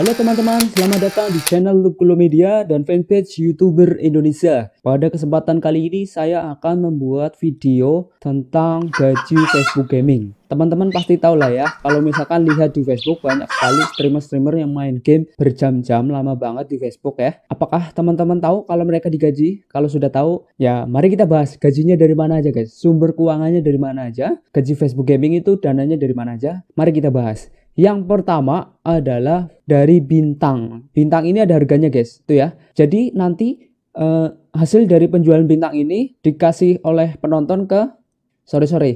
Halo teman-teman, selamat datang di channel Lukulo Media dan fanpage YouTuber Indonesia. Pada kesempatan kali ini saya akan membuat video tentang gaji Facebook Gaming. Teman-teman pasti tahu lah ya, kalau misalkan lihat di Facebook banyak sekali streamer-streamer yang main game berjam-jam lama banget di Facebook ya. Apakah teman-teman tahu kalau mereka digaji? Kalau sudah tahu, ya mari kita bahas gajinya dari mana aja guys, sumber keuangannya dari mana aja, gaji Facebook Gaming itu dananya dari mana aja, mari kita bahas. Yang pertama adalah dari bintang. Bintang ini ada harganya, guys. Itu ya. Jadi nanti eh, hasil dari penjualan bintang ini dikasih oleh penonton ke sorry sorry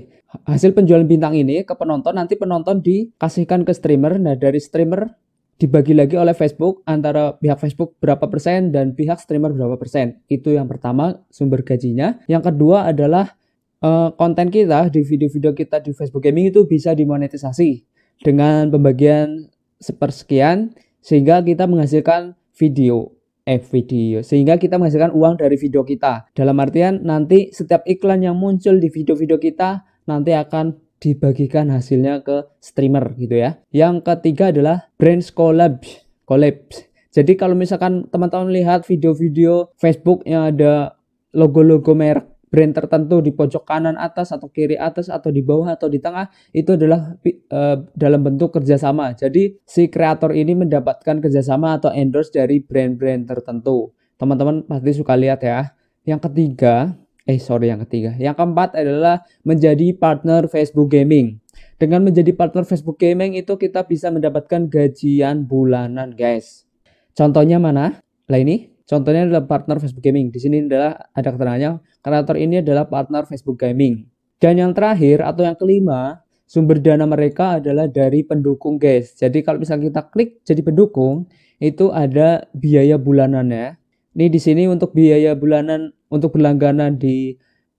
hasil penjualan bintang ini ke penonton nanti penonton dikasihkan ke streamer nah dari streamer dibagi lagi oleh Facebook antara pihak Facebook berapa persen dan pihak streamer berapa persen itu yang pertama sumber gajinya yang kedua adalah uh, konten kita di video-video kita di Facebook Gaming itu bisa dimonetisasi dengan pembagian sepersekian sehingga kita menghasilkan video eh video sehingga kita menghasilkan uang dari video kita dalam artian nanti setiap iklan yang muncul di video-video kita nanti akan dibagikan hasilnya ke streamer gitu ya yang ketiga adalah brand collab collab jadi kalau misalkan teman-teman lihat video-video Facebook yang ada logo-logo merek brand tertentu di pojok kanan atas atau kiri atas atau di bawah atau di tengah itu adalah uh, dalam bentuk kerjasama. Jadi si kreator ini mendapatkan kerjasama atau endorse dari brand-brand tertentu. Teman-teman pasti suka lihat ya. Yang ketiga, eh sorry yang ketiga, yang keempat adalah menjadi partner Facebook Gaming. Dengan menjadi partner Facebook Gaming itu kita bisa mendapatkan gajian bulanan guys. Contohnya mana? Lah ini Contohnya adalah partner Facebook Gaming. Di sini adalah ada keterangannya, kreator ini adalah partner Facebook Gaming. Dan yang terakhir atau yang kelima, sumber dana mereka adalah dari pendukung, guys. Jadi kalau misalnya kita klik jadi pendukung, itu ada biaya bulanannya. Ini di sini untuk biaya bulanan untuk berlangganan di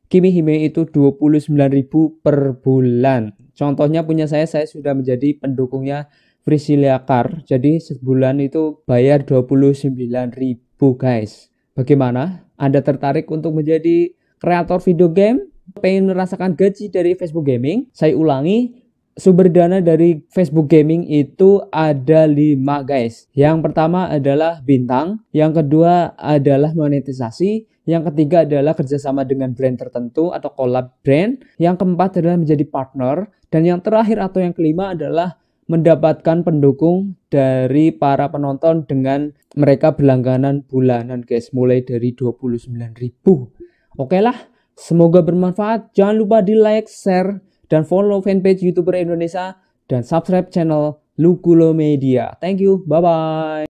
Kimi Hime itu 29.000 per bulan. Contohnya punya saya, saya sudah menjadi pendukungnya Priscilia Car. Jadi sebulan itu bayar 29.000. Bu guys. Bagaimana? Anda tertarik untuk menjadi kreator video game? Pengen merasakan gaji dari Facebook Gaming? Saya ulangi, sumber dana dari Facebook Gaming itu ada lima guys. Yang pertama adalah bintang, yang kedua adalah monetisasi, yang ketiga adalah kerjasama dengan brand tertentu atau collab brand, yang keempat adalah menjadi partner, dan yang terakhir atau yang kelima adalah mendapatkan pendukung dari para penonton dengan mereka berlangganan bulanan guys mulai dari 29.000 oke lah semoga bermanfaat jangan lupa di like share dan follow fanpage youtuber Indonesia dan subscribe channel Lukulo Media thank you bye bye